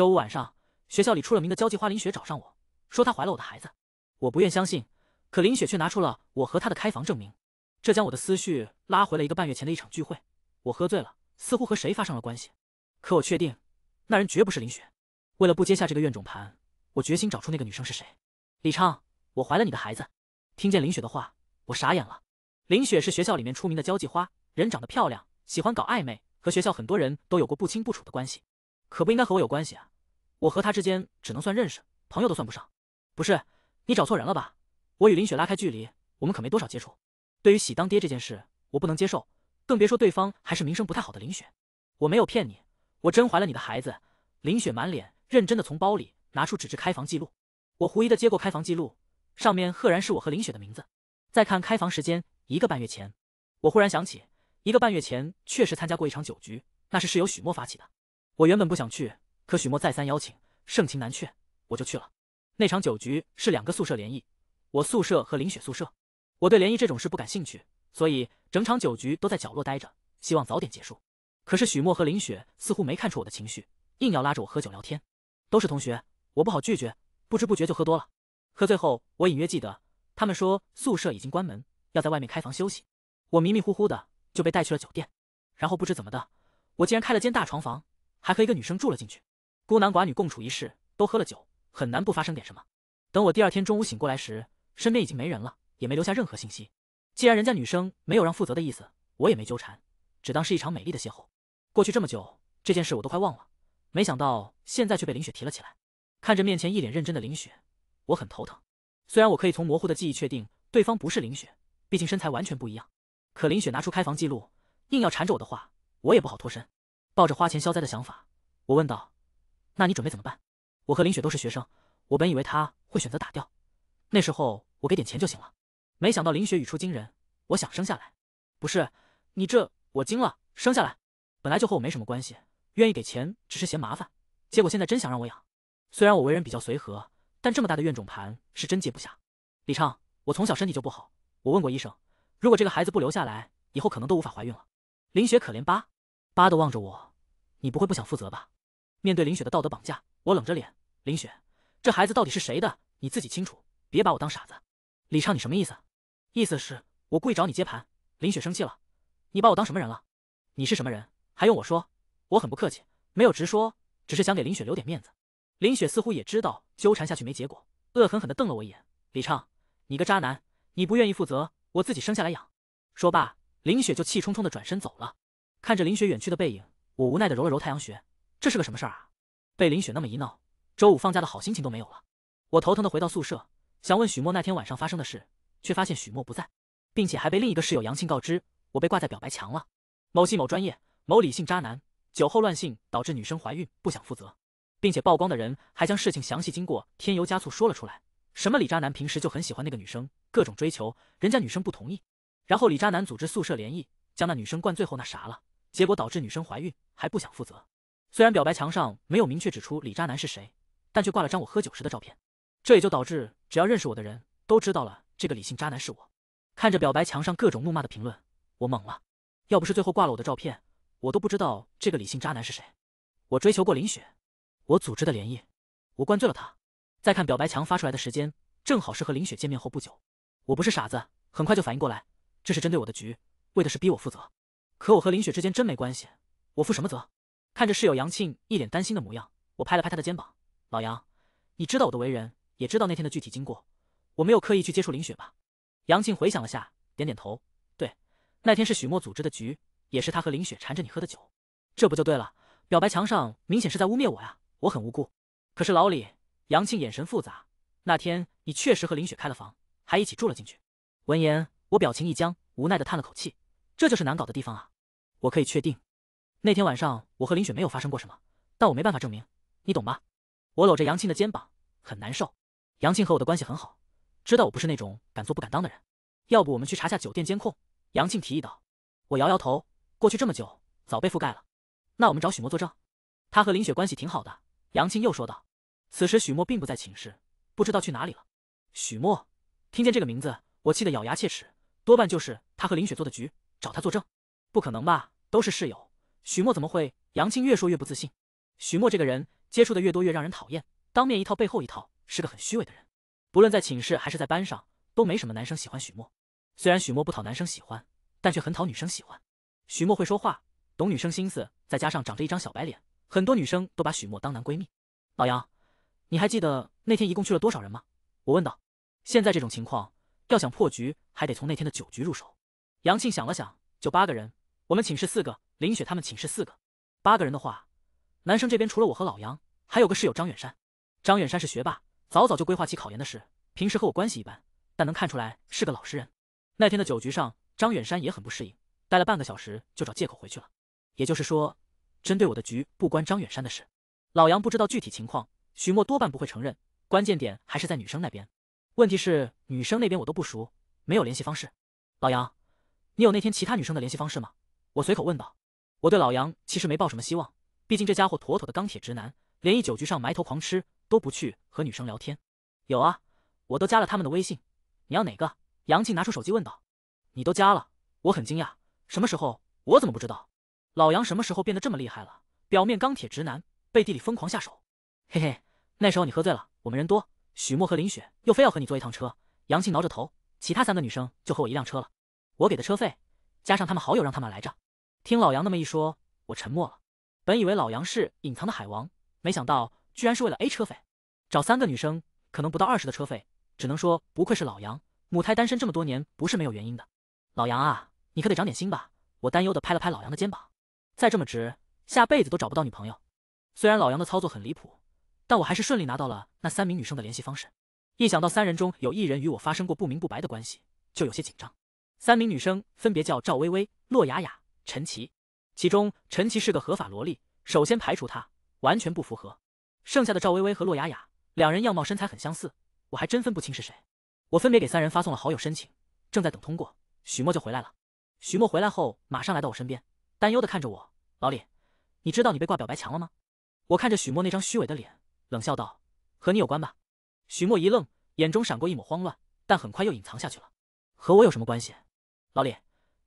周五晚上，学校里出了名的交际花林雪找上我，说她怀了我的孩子。我不愿相信，可林雪却拿出了我和她的开房证明。这将我的思绪拉回了一个半月前的一场聚会，我喝醉了，似乎和谁发生了关系。可我确定，那人绝不是林雪。为了不接下这个怨种盘，我决心找出那个女生是谁。李昌，我怀了你的孩子。听见林雪的话，我傻眼了。林雪是学校里面出名的交际花，人长得漂亮，喜欢搞暧昧，和学校很多人都有过不清不楚的关系，可不应该和我有关系啊。我和他之间只能算认识，朋友都算不上。不是，你找错人了吧？我与林雪拉开距离，我们可没多少接触。对于喜当爹这件事，我不能接受，更别说对方还是名声不太好的林雪。我没有骗你，我真怀了你的孩子。林雪满脸认真的从包里拿出纸质开房记录，我狐疑的接过开房记录，上面赫然是我和林雪的名字。再看开房时间，一个半月前。我忽然想起，一个半月前确实参加过一场酒局，那是室友许墨发起的。我原本不想去。可许墨再三邀请，盛情难却，我就去了。那场酒局是两个宿舍联谊，我宿舍和林雪宿舍。我对联谊这种事不感兴趣，所以整场酒局都在角落待着，希望早点结束。可是许墨和林雪似乎没看出我的情绪，硬要拉着我喝酒聊天。都是同学，我不好拒绝，不知不觉就喝多了。喝醉后，我隐约记得他们说宿舍已经关门，要在外面开房休息。我迷迷糊糊的就被带去了酒店，然后不知怎么的，我竟然开了间大床房，还和一个女生住了进去。孤男寡女共处一室，都喝了酒，很难不发生点什么。等我第二天中午醒过来时，身边已经没人了，也没留下任何信息。既然人家女生没有让负责的意思，我也没纠缠，只当是一场美丽的邂逅。过去这么久，这件事我都快忘了，没想到现在却被林雪提了起来。看着面前一脸认真的林雪，我很头疼。虽然我可以从模糊的记忆确定对方不是林雪，毕竟身材完全不一样，可林雪拿出开房记录，硬要缠着我的话，我也不好脱身。抱着花钱消灾的想法，我问道。那你准备怎么办？我和林雪都是学生，我本以为她会选择打掉，那时候我给点钱就行了。没想到林雪语出惊人，我想生下来。不是，你这我惊了，生下来本来就和我没什么关系，愿意给钱只是嫌麻烦，结果现在真想让我养。虽然我为人比较随和，但这么大的怨种盘是真接不下。李畅，我从小身体就不好，我问过医生，如果这个孩子不留下来，以后可能都无法怀孕了。林雪可怜巴巴的望着我，你不会不想负责吧？面对林雪的道德绑架，我冷着脸。林雪，这孩子到底是谁的？你自己清楚，别把我当傻子。李畅，你什么意思？意思是，我故意找你接盘？林雪生气了，你把我当什么人了？你是什么人？还用我说？我很不客气，没有直说，只是想给林雪留点面子。林雪似乎也知道纠缠下去没结果，恶狠狠地瞪了我一眼。李畅，你个渣男，你不愿意负责，我自己生下来养。说罢，林雪就气冲冲地转身走了。看着林雪远去的背影，我无奈地揉了揉太阳穴。这是个什么事儿啊？被林雪那么一闹，周五放假的好心情都没有了。我头疼的回到宿舍，想问许墨那天晚上发生的事，却发现许墨不在，并且还被另一个室友杨庆告知，我被挂在表白墙了。某系某专业某李姓渣男酒后乱性导致女生怀孕，不想负责，并且曝光的人还将事情详细经过添油加醋说了出来。什么李渣男平时就很喜欢那个女生，各种追求，人家女生不同意，然后李渣男组织宿舍联谊，将那女生灌醉后那啥了，结果导致女生怀孕还不想负责。虽然表白墙上没有明确指出李渣男是谁，但却挂了张我喝酒时的照片，这也就导致只要认识我的人都知道了这个理性渣男是我。看着表白墙上各种怒骂的评论，我懵了。要不是最后挂了我的照片，我都不知道这个理性渣男是谁。我追求过林雪，我组织的联谊，我灌醉了他。再看表白墙发出来的时间，正好是和林雪见面后不久。我不是傻子，很快就反应过来，这是针对我的局，为的是逼我负责。可我和林雪之间真没关系，我负什么责？看着室友杨庆一脸担心的模样，我拍了拍他的肩膀：“老杨，你知道我的为人，也知道那天的具体经过，我没有刻意去接触林雪吧？”杨庆回想了下，点点头：“对，那天是许墨组织的局，也是他和林雪缠着你喝的酒，这不就对了？表白墙上明显是在污蔑我呀，我很无辜。”可是老李，杨庆眼神复杂：“那天你确实和林雪开了房，还一起住了进去。”闻言，我表情一僵，无奈地叹了口气：“这就是难搞的地方啊！”我可以确定。那天晚上我和林雪没有发生过什么，但我没办法证明，你懂吧？我搂着杨庆的肩膀，很难受。杨庆和我的关系很好，知道我不是那种敢做不敢当的人。要不我们去查下酒店监控？杨庆提议道。我摇摇头，过去这么久，早被覆盖了。那我们找许墨作证，他和林雪关系挺好的。杨庆又说道。此时许墨并不在寝室，不知道去哪里了。许墨，听见这个名字，我气得咬牙切齿，多半就是他和林雪做的局，找他作证，不可能吧？都是室友。许墨怎么会？杨庆越说越不自信。许墨这个人接触的越多越让人讨厌，当面一套背后一套，是个很虚伪的人。不论在寝室还是在班上，都没什么男生喜欢许墨。虽然许墨不讨男生喜欢，但却很讨女生喜欢。许墨会说话，懂女生心思，再加上长着一张小白脸，很多女生都把许墨当男闺蜜。老杨，你还记得那天一共去了多少人吗？我问道。现在这种情况，要想破局，还得从那天的酒局入手。杨庆想了想，就八个人，我们寝室四个。林雪他们寝室四个，八个人的话，男生这边除了我和老杨，还有个室友张远山。张远山是学霸，早早就规划起考研的事，平时和我关系一般，但能看出来是个老实人。那天的酒局上，张远山也很不适应，待了半个小时就找借口回去了。也就是说，针对我的局不关张远山的事。老杨不知道具体情况，许墨多半不会承认。关键点还是在女生那边。问题是女生那边我都不熟，没有联系方式。老杨，你有那天其他女生的联系方式吗？我随口问道。我对老杨其实没抱什么希望，毕竟这家伙妥妥的钢铁直男，连一酒局上埋头狂吃都不去和女生聊天。有啊，我都加了他们的微信，你要哪个？杨庆拿出手机问道。你都加了？我很惊讶，什么时候？我怎么不知道？老杨什么时候变得这么厉害了？表面钢铁直男，背地里疯狂下手。嘿嘿，那时候你喝醉了，我们人多，许墨和林雪又非要和你坐一趟车。杨庆挠着头，其他三个女生就和我一辆车了，我给的车费，加上他们好友让他们来着。听老杨那么一说，我沉默了。本以为老杨是隐藏的海王，没想到居然是为了 A 车费找三个女生，可能不到二十的车费。只能说不愧是老杨，母胎单身这么多年不是没有原因的。老杨啊，你可得长点心吧！我担忧的拍了拍老杨的肩膀。再这么直，下辈子都找不到女朋友。虽然老杨的操作很离谱，但我还是顺利拿到了那三名女生的联系方式。一想到三人中有一人与我发生过不明不白的关系，就有些紧张。三名女生分别叫赵薇薇、洛雅雅。陈奇，其中陈奇是个合法萝莉，首先排除他，完全不符合。剩下的赵薇薇和洛雅雅两人样貌身材很相似，我还真分不清是谁。我分别给三人发送了好友申请，正在等通过。许墨就回来了。许墨回来后马上来到我身边，担忧的看着我。老李，你知道你被挂表白墙了吗？我看着许墨那张虚伪的脸，冷笑道：“和你有关吧？”许墨一愣，眼中闪过一抹慌乱，但很快又隐藏下去了。和我有什么关系？老李，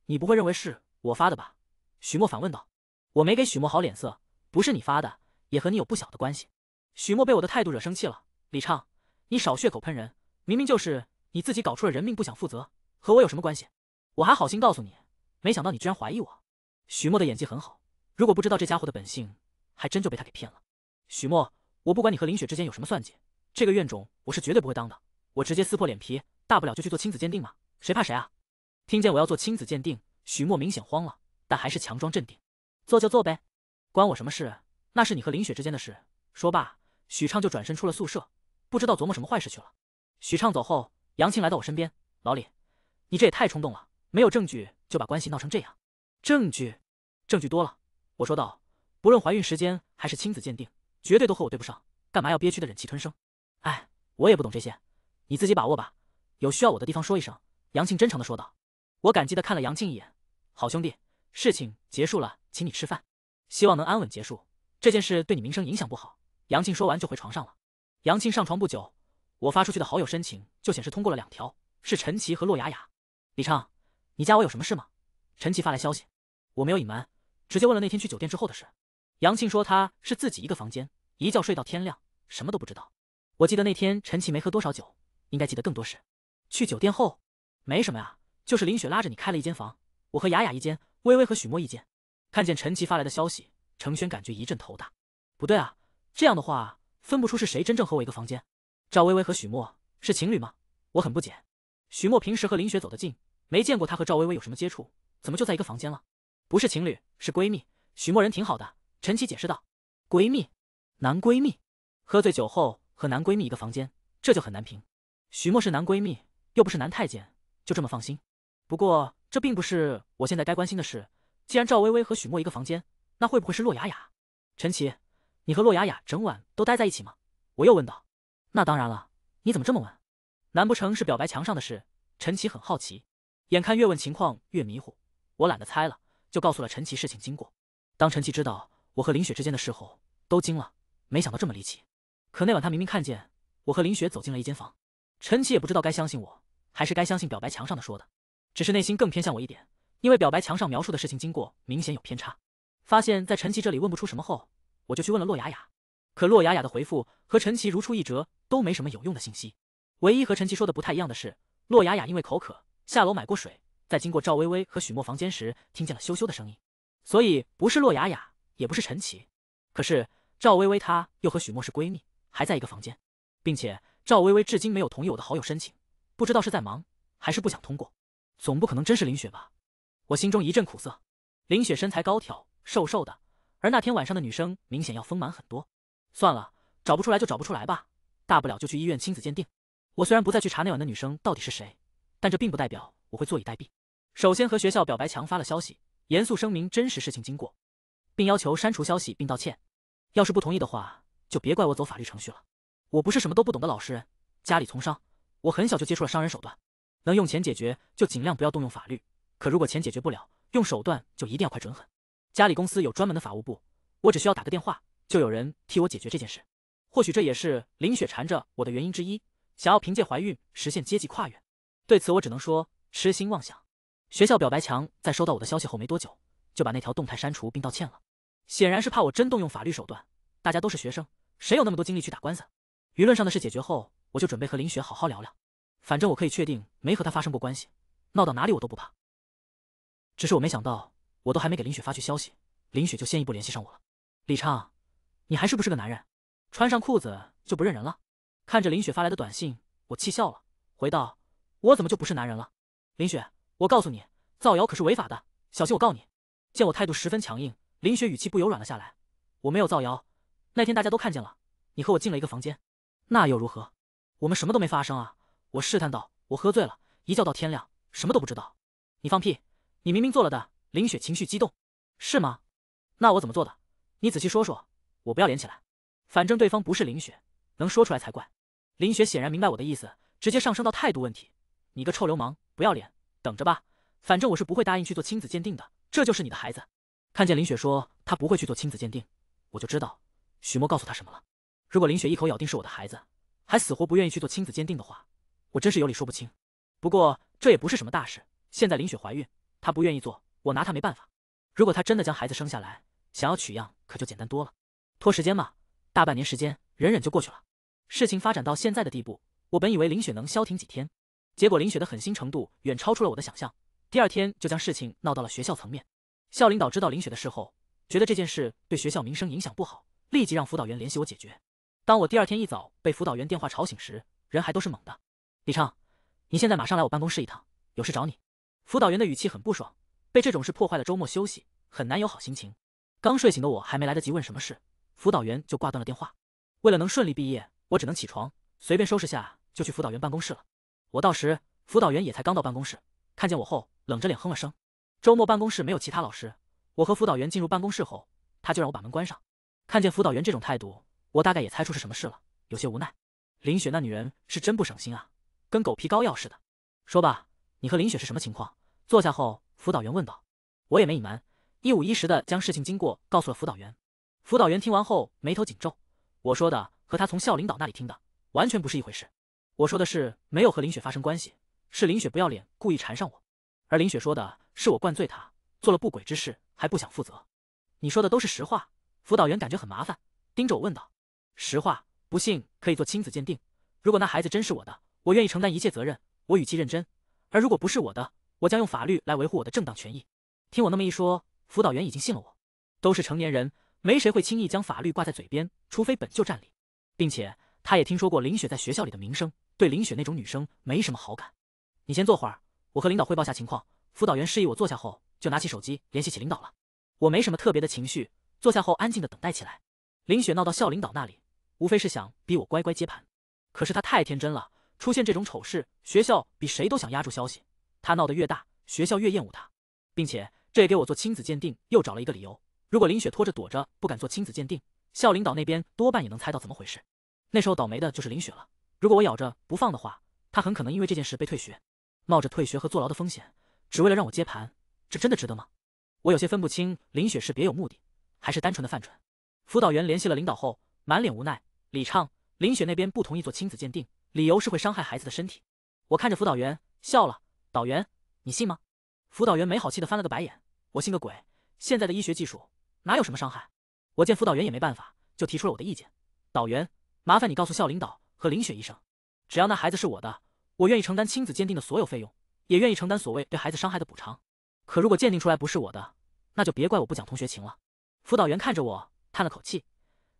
你不会认为是……我发的吧？许墨反问道。我没给许墨好脸色，不是你发的，也和你有不小的关系。许墨被我的态度惹生气了。李畅，你少血口喷人，明明就是你自己搞出了人命，不想负责，和我有什么关系？我还好心告诉你，没想到你居然怀疑我。许墨的演技很好，如果不知道这家伙的本性，还真就被他给骗了。许墨，我不管你和林雪之间有什么算计，这个怨种我是绝对不会当的。我直接撕破脸皮，大不了就去做亲子鉴定嘛，谁怕谁啊？听见我要做亲子鉴定？许墨明显慌了，但还是强装镇定，做就做呗，关我什么事？那是你和林雪之间的事。说罢，许畅就转身出了宿舍，不知道琢磨什么坏事去了。许畅走后，杨庆来到我身边，老李，你这也太冲动了，没有证据就把关系闹成这样。证据？证据多了。我说道，不论怀孕时间还是亲子鉴定，绝对都和我对不上，干嘛要憋屈的忍气吞声？哎，我也不懂这些，你自己把握吧，有需要我的地方说一声。杨庆真诚的说道。我感激的看了杨庆一眼，好兄弟，事情结束了，请你吃饭，希望能安稳结束这件事，对你名声影响不好。杨庆说完就回床上了。杨庆上床不久，我发出去的好友申请就显示通过了两条，是陈奇和洛雅雅。李畅，你加我有什么事吗？陈奇发来消息，我没有隐瞒，直接问了那天去酒店之后的事。杨庆说他是自己一个房间，一觉睡到天亮，什么都不知道。我记得那天陈奇没喝多少酒，应该记得更多事。去酒店后，没什么呀。就是林雪拉着你开了一间房，我和雅雅一间，微微和许墨一间。看见陈奇发来的消息，程轩感觉一阵头大。不对啊，这样的话分不出是谁真正和我一个房间。赵薇薇和许墨是情侣吗？我很不解。许墨平时和林雪走得近，没见过她和赵薇薇有什么接触，怎么就在一个房间了？不是情侣，是闺蜜。许墨人挺好的。陈奇解释道。闺蜜，男闺蜜，喝醉酒后和男闺蜜一个房间，这就很难评。许墨是男闺蜜，又不是男太监，就这么放心？不过这并不是我现在该关心的事。既然赵薇薇和许墨一个房间，那会不会是洛雅雅？陈奇，你和洛雅雅整晚都待在一起吗？我又问道。那当然了，你怎么这么问？难不成是表白墙上的事？陈奇很好奇，眼看越问情况越迷糊，我懒得猜了，就告诉了陈奇事情经过。当陈奇知道我和林雪之间的事后，都惊了，没想到这么离奇。可那晚他明明看见我和林雪走进了一间房，陈奇也不知道该相信我，还是该相信表白墙上的说的。只是内心更偏向我一点，因为表白墙上描述的事情经过明显有偏差。发现，在陈奇这里问不出什么后，我就去问了洛雅雅。可洛雅雅的回复和陈奇如出一辙，都没什么有用的信息。唯一和陈奇说的不太一样的是，洛雅雅因为口渴下楼买过水，在经过赵薇薇和许墨房间时听见了羞羞的声音。所以不是洛雅雅，也不是陈奇。可是赵薇薇她又和许墨是闺蜜，还在一个房间，并且赵薇薇至今没有同意我的好友申请，不知道是在忙还是不想通过。总不可能真是林雪吧？我心中一阵苦涩。林雪身材高挑，瘦瘦的，而那天晚上的女生明显要丰满很多。算了，找不出来就找不出来吧，大不了就去医院亲子鉴定。我虽然不再去查那晚的女生到底是谁，但这并不代表我会坐以待毙。首先和学校表白墙发了消息，严肃声明真实事情经过，并要求删除消息并道歉。要是不同意的话，就别怪我走法律程序了。我不是什么都不懂的老实人，家里从商，我很小就接触了商人手段。能用钱解决就尽量不要动用法律，可如果钱解决不了，用手段就一定要快准狠。家里公司有专门的法务部，我只需要打个电话，就有人替我解决这件事。或许这也是林雪缠着我的原因之一，想要凭借怀孕实现阶级跨越。对此我只能说痴心妄想。学校表白墙在收到我的消息后没多久，就把那条动态删除并道歉了，显然是怕我真动用法律手段。大家都是学生，谁有那么多精力去打官司？舆论上的事解决后，我就准备和林雪好好聊聊。反正我可以确定没和他发生过关系，闹到哪里我都不怕。只是我没想到，我都还没给林雪发去消息，林雪就先一步联系上我了。李畅，你还是不是个男人？穿上裤子就不认人了？看着林雪发来的短信，我气笑了，回道：“我怎么就不是男人了？”林雪，我告诉你，造谣可是违法的，小心我告你！见我态度十分强硬，林雪语气不由软了下来。我没有造谣，那天大家都看见了，你和我进了一个房间，那又如何？我们什么都没发生啊。我试探道：“我喝醉了，一觉到天亮，什么都不知道。”你放屁！你明明做了的。林雪情绪激动，是吗？那我怎么做的？你仔细说说。我不要连起来，反正对方不是林雪，能说出来才怪。林雪显然明白我的意思，直接上升到态度问题：“你个臭流氓，不要脸，等着吧！反正我是不会答应去做亲子鉴定的。这就是你的孩子。”看见林雪说她不会去做亲子鉴定，我就知道许墨告诉她什么了。如果林雪一口咬定是我的孩子，还死活不愿意去做亲子鉴定的话，我真是有理说不清，不过这也不是什么大事。现在林雪怀孕，她不愿意做，我拿她没办法。如果她真的将孩子生下来，想要取样可就简单多了。拖时间嘛，大半年时间，忍忍就过去了。事情发展到现在的地步，我本以为林雪能消停几天，结果林雪的狠心程度远超出了我的想象。第二天就将事情闹到了学校层面，校领导知道林雪的事后，觉得这件事对学校名声影响不好，立即让辅导员联系我解决。当我第二天一早被辅导员电话吵醒时，人还都是懵的。李畅，你现在马上来我办公室一趟，有事找你。辅导员的语气很不爽，被这种事破坏了周末休息，很难有好心情。刚睡醒的我还没来得及问什么事，辅导员就挂断了电话。为了能顺利毕业，我只能起床，随便收拾下就去辅导员办公室了。我到时，辅导员也才刚到办公室，看见我后冷着脸哼了声。周末办公室没有其他老师，我和辅导员进入办公室后，他就让我把门关上。看见辅导员这种态度，我大概也猜出是什么事了，有些无奈。林雪那女人是真不省心啊。跟狗皮膏药似的。说吧，你和林雪是什么情况？坐下后，辅导员问道。我也没隐瞒，一五一十的将事情经过告诉了辅导员。辅导员听完后，眉头紧皱。我说的和他从校领导那里听的完全不是一回事。我说的是没有和林雪发生关系，是林雪不要脸，故意缠上我。而林雪说的是我灌醉她，做了不轨之事，还不想负责。你说的都是实话。辅导员感觉很麻烦，盯着我问道。实话，不信可以做亲子鉴定。如果那孩子真是我的。我愿意承担一切责任，我语气认真。而如果不是我的，我将用法律来维护我的正当权益。听我那么一说，辅导员已经信了我。都是成年人，没谁会轻易将法律挂在嘴边，除非本就占理。并且他也听说过林雪在学校里的名声，对林雪那种女生没什么好感。你先坐会儿，我和领导汇报下情况。辅导员示意我坐下后，就拿起手机联系起领导了。我没什么特别的情绪，坐下后安静的等待起来。林雪闹到校领导那里，无非是想逼我乖乖接盘，可是她太天真了。出现这种丑事，学校比谁都想压住消息。他闹得越大，学校越厌恶他，并且这也给我做亲子鉴定又找了一个理由。如果林雪拖着躲着不敢做亲子鉴定，校领导那边多半也能猜到怎么回事。那时候倒霉的就是林雪了。如果我咬着不放的话，他很可能因为这件事被退学，冒着退学和坐牢的风险，只为了让我接盘，这真的值得吗？我有些分不清林雪是别有目的，还是单纯的犯蠢。辅导员联系了领导后，满脸无奈。李畅，林雪那边不同意做亲子鉴定。理由是会伤害孩子的身体。我看着辅导员笑了。导员，你信吗？辅导员没好气地翻了个白眼。我信个鬼！现在的医学技术哪有什么伤害？我见辅导员也没办法，就提出了我的意见。导员，麻烦你告诉校领导和林雪医生，只要那孩子是我的，我愿意承担亲子鉴定的所有费用，也愿意承担所谓对孩子伤害的补偿。可如果鉴定出来不是我的，那就别怪我不讲同学情了。辅导员看着我叹了口气：“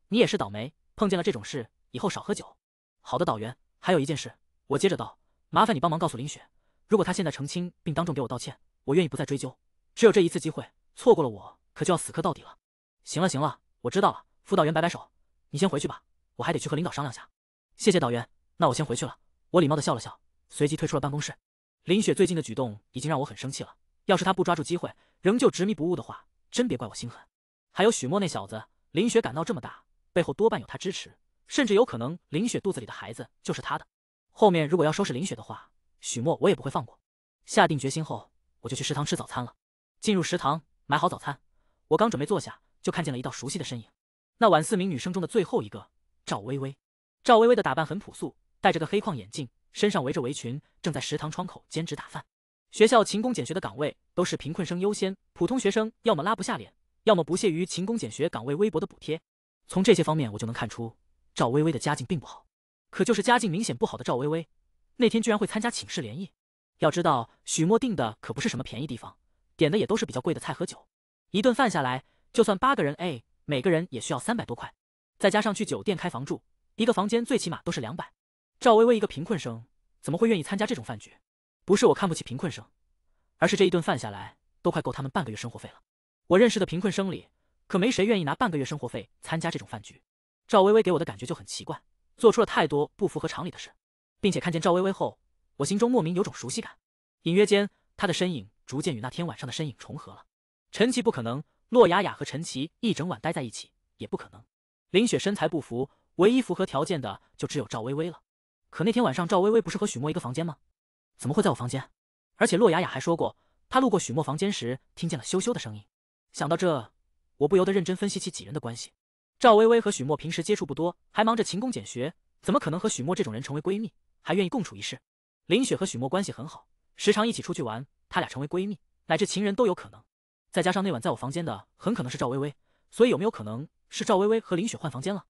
你也是倒霉，碰见了这种事。以后少喝酒。”好的，导员。还有一件事，我接着道，麻烦你帮忙告诉林雪，如果她现在澄清并当众给我道歉，我愿意不再追究。只有这一次机会，错过了我可就要死磕到底了。行了行了，我知道了。辅导员摆摆手，你先回去吧，我还得去和领导商量下。谢谢导员，那我先回去了。我礼貌的笑了笑，随即退出了办公室。林雪最近的举动已经让我很生气了，要是她不抓住机会，仍旧执迷不悟的话，真别怪我心狠。还有许墨那小子，林雪敢闹这么大，背后多半有他支持。甚至有可能林雪肚子里的孩子就是他的。后面如果要收拾林雪的话，许墨我也不会放过。下定决心后，我就去食堂吃早餐了。进入食堂买好早餐，我刚准备坐下，就看见了一道熟悉的身影，那晚四名女生中的最后一个赵薇薇。赵薇薇的打扮很朴素，戴着个黑框眼镜，身上围着围裙，正在食堂窗口兼职打饭。学校勤工俭学的岗位都是贫困生优先，普通学生要么拉不下脸，要么不屑于勤工俭学岗位微薄的补贴。从这些方面我就能看出。赵薇薇的家境并不好，可就是家境明显不好的赵薇薇，那天居然会参加寝室联谊。要知道，许墨订的可不是什么便宜地方，点的也都是比较贵的菜和酒。一顿饭下来，就算八个人，哎，每个人也需要三百多块。再加上去酒店开房住，一个房间最起码都是两百。赵薇薇一个贫困生，怎么会愿意参加这种饭局？不是我看不起贫困生，而是这一顿饭下来，都快够他们半个月生活费了。我认识的贫困生里，可没谁愿意拿半个月生活费参加这种饭局。赵薇薇给我的感觉就很奇怪，做出了太多不符合常理的事，并且看见赵薇薇后，我心中莫名有种熟悉感，隐约间她的身影逐渐与那天晚上的身影重合了。陈奇不可能，洛雅雅和陈奇一整晚待在一起也不可能，林雪身材不符，唯一符合条件的就只有赵薇薇了。可那天晚上赵薇薇不是和许墨一个房间吗？怎么会在我房间？而且洛雅雅还说过，她路过许墨房间时听见了羞羞的声音。想到这，我不由得认真分析起几人的关系。赵薇薇和许墨平时接触不多，还忙着勤工俭学，怎么可能和许墨这种人成为闺蜜，还愿意共处一室？林雪和许墨关系很好，时常一起出去玩，他俩成为闺蜜乃至情人都有可能。再加上那晚在我房间的很可能是赵薇薇，所以有没有可能是赵薇薇和林雪换房间了？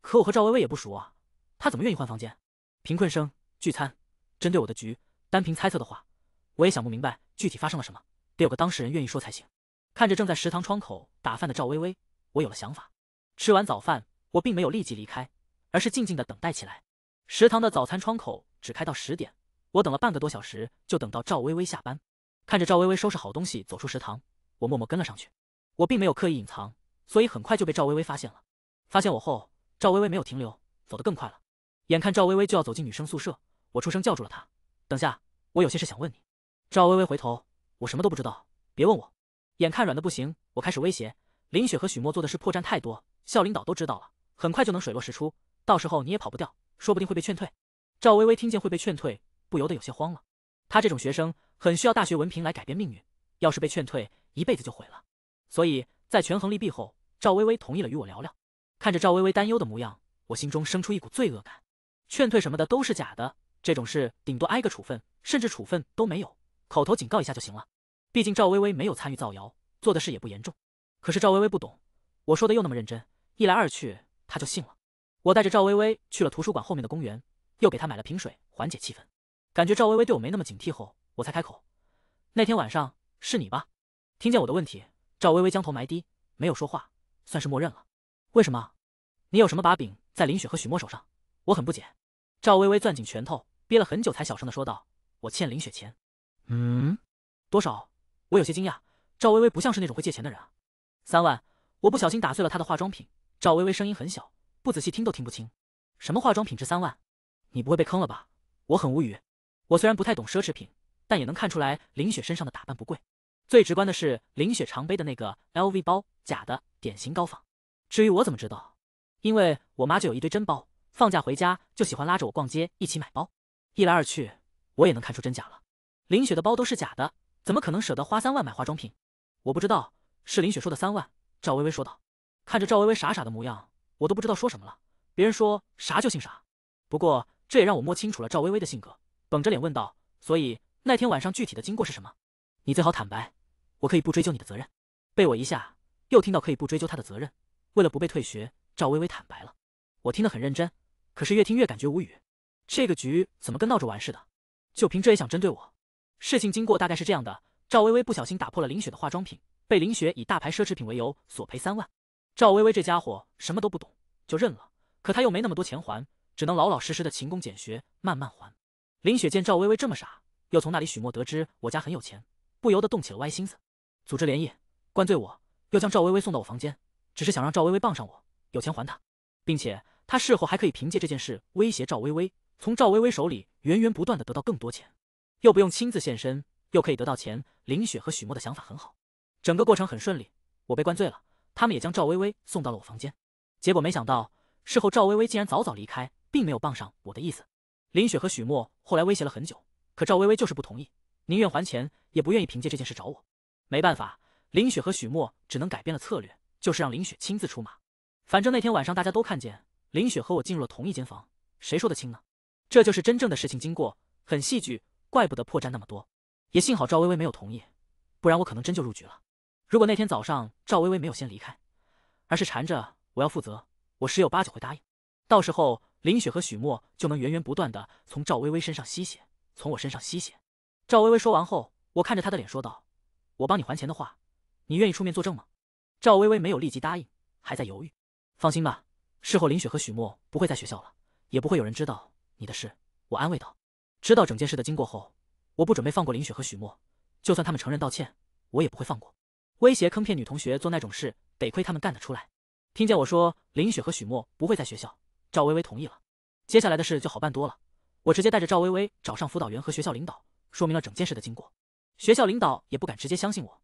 可我和赵薇薇也不熟啊，她怎么愿意换房间？贫困生聚餐针对我的局，单凭猜测的话，我也想不明白具体发生了什么，得有个当事人愿意说才行。看着正在食堂窗口打饭的赵薇薇，我有了想法。吃完早饭，我并没有立即离开，而是静静的等待起来。食堂的早餐窗口只开到十点，我等了半个多小时，就等到赵薇薇下班。看着赵薇薇收拾好东西走出食堂，我默默跟了上去。我并没有刻意隐藏，所以很快就被赵薇薇发现了。发现我后，赵薇薇没有停留，走得更快了。眼看赵薇薇就要走进女生宿舍，我出声叫住了她：“等下，我有些事想问你。”赵薇薇回头：“我什么都不知道，别问我。”眼看软的不行，我开始威胁：“林雪和许墨做的事破绽太多。”校领导都知道了，很快就能水落石出。到时候你也跑不掉，说不定会被劝退。赵薇薇听见会被劝退，不由得有些慌了。她这种学生很需要大学文凭来改变命运，要是被劝退，一辈子就毁了。所以在权衡利弊后，赵薇薇同意了与我聊聊。看着赵薇薇担忧的模样，我心中生出一股罪恶感。劝退什么的都是假的，这种事顶多挨个处分，甚至处分都没有，口头警告一下就行了。毕竟赵薇薇没有参与造谣，做的事也不严重。可是赵薇薇不懂，我说的又那么认真。一来二去，他就信了。我带着赵薇薇去了图书馆后面的公园，又给她买了瓶水，缓解气氛。感觉赵薇薇对我没那么警惕后，我才开口：“那天晚上是你吧？”听见我的问题，赵薇薇将头埋低，没有说话，算是默认了。为什么？你有什么把柄在林雪和许墨手上？我很不解。赵薇薇攥紧拳头，憋了很久才小声的说道：“我欠林雪钱。”嗯？多少？我有些惊讶。赵薇薇不像是那种会借钱的人啊。三万。我不小心打碎了她的化妆品。赵薇薇声音很小，不仔细听都听不清，什么化妆品值三万？你不会被坑了吧？我很无语。我虽然不太懂奢侈品，但也能看出来林雪身上的打扮不贵。最直观的是林雪常背的那个 LV 包，假的，典型高仿。至于我怎么知道？因为我妈就有一堆真包，放假回家就喜欢拉着我逛街，一起买包。一来二去，我也能看出真假了。林雪的包都是假的，怎么可能舍得花三万买化妆品？我不知道是林雪说的三万。赵薇薇说道。看着赵薇薇傻傻的模样，我都不知道说什么了。别人说啥就信啥，不过这也让我摸清楚了赵薇薇的性格。绷着脸问道：“所以那天晚上具体的经过是什么？你最好坦白，我可以不追究你的责任。”被我一下又听到可以不追究他的责任，为了不被退学，赵薇薇坦白了。我听得很认真，可是越听越感觉无语，这个局怎么跟闹着玩似的？就凭这也想针对我？事情经过大概是这样的：赵薇薇不小心打破了林雪的化妆品，被林雪以大牌奢侈品为由索赔三万。赵薇薇这家伙什么都不懂，就认了。可他又没那么多钱还，只能老老实实的勤工俭学，慢慢还。林雪见赵薇薇这么傻，又从那里许墨得知我家很有钱，不由得动起了歪心思，组织连夜灌醉我，又将赵薇薇送到我房间，只是想让赵薇薇傍上我，有钱还他，并且他事后还可以凭借这件事威胁赵薇薇，从赵薇薇手里源源不断的得到更多钱，又不用亲自现身，又可以得到钱。林雪和许墨的想法很好，整个过程很顺利，我被灌醉了。他们也将赵薇薇送到了我房间，结果没想到事后赵薇薇竟然早早离开，并没有傍上我的意思。林雪和许墨后来威胁了很久，可赵薇薇就是不同意，宁愿还钱也不愿意凭借这件事找我。没办法，林雪和许墨只能改变了策略，就是让林雪亲自出马。反正那天晚上大家都看见林雪和我进入了同一间房，谁说得清呢？这就是真正的事情经过，很戏剧，怪不得破绽那么多。也幸好赵薇薇没有同意，不然我可能真就入局了。如果那天早上赵薇薇没有先离开，而是缠着我要负责，我十有八九会答应。到时候林雪和许墨就能源源不断的从赵薇薇身上吸血，从我身上吸血。赵薇薇说完后，我看着她的脸说道：“我帮你还钱的话，你愿意出面作证吗？”赵薇薇没有立即答应，还在犹豫。放心吧，事后林雪和许墨不会在学校了，也不会有人知道你的事。我安慰道。知道整件事的经过后，我不准备放过林雪和许墨，就算他们承认道歉，我也不会放过。威胁坑骗女同学做那种事，得亏他们干得出来。听见我说林雪和许墨不会在学校，赵薇薇同意了，接下来的事就好办多了。我直接带着赵薇薇找上辅导员和学校领导，说明了整件事的经过。学校领导也不敢直接相信我，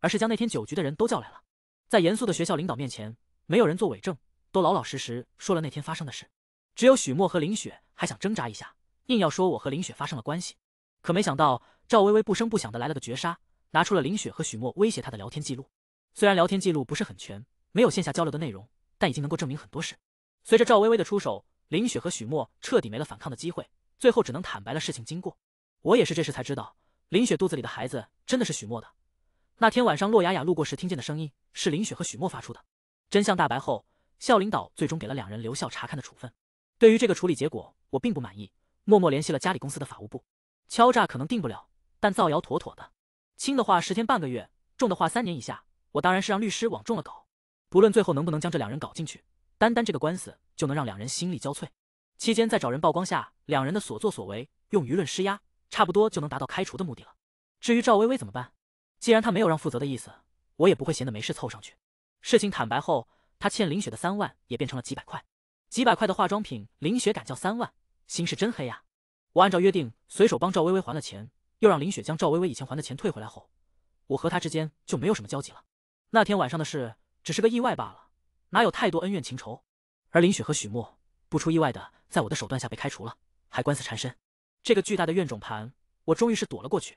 而是将那天酒局的人都叫来了。在严肃的学校领导面前，没有人做伪证，都老老实实说了那天发生的事。只有许墨和林雪还想挣扎一下，硬要说我和林雪发生了关系，可没想到赵薇薇不声不响的来了个绝杀。拿出了林雪和许墨威胁她的聊天记录，虽然聊天记录不是很全，没有线下交流的内容，但已经能够证明很多事。随着赵薇薇的出手，林雪和许墨彻底没了反抗的机会，最后只能坦白了事情经过。我也是这时才知道，林雪肚子里的孩子真的是许墨的。那天晚上，洛雅雅路过时听见的声音是林雪和许墨发出的。真相大白后，校领导最终给了两人留校查看的处分。对于这个处理结果，我并不满意，默默联系了家里公司的法务部。敲诈可能定不了，但造谣妥妥的。轻的话十天半个月，重的话三年以下。我当然是让律师往重了搞，不论最后能不能将这两人搞进去，单单这个官司就能让两人心力交瘁。期间再找人曝光下两人的所作所为，用舆论施压，差不多就能达到开除的目的了。至于赵薇薇怎么办？既然她没有让负责的意思，我也不会闲得没事凑上去。事情坦白后，她欠林雪的三万也变成了几百块。几百块的化妆品，林雪敢叫三万，心是真黑呀。我按照约定，随手帮赵薇薇还了钱。又让林雪将赵薇薇以前还的钱退回来后，我和她之间就没有什么交集了。那天晚上的事只是个意外罢了，哪有太多恩怨情仇？而林雪和许墨不出意外的，在我的手段下被开除了，还官司缠身。这个巨大的怨种盘，我终于是躲了过去。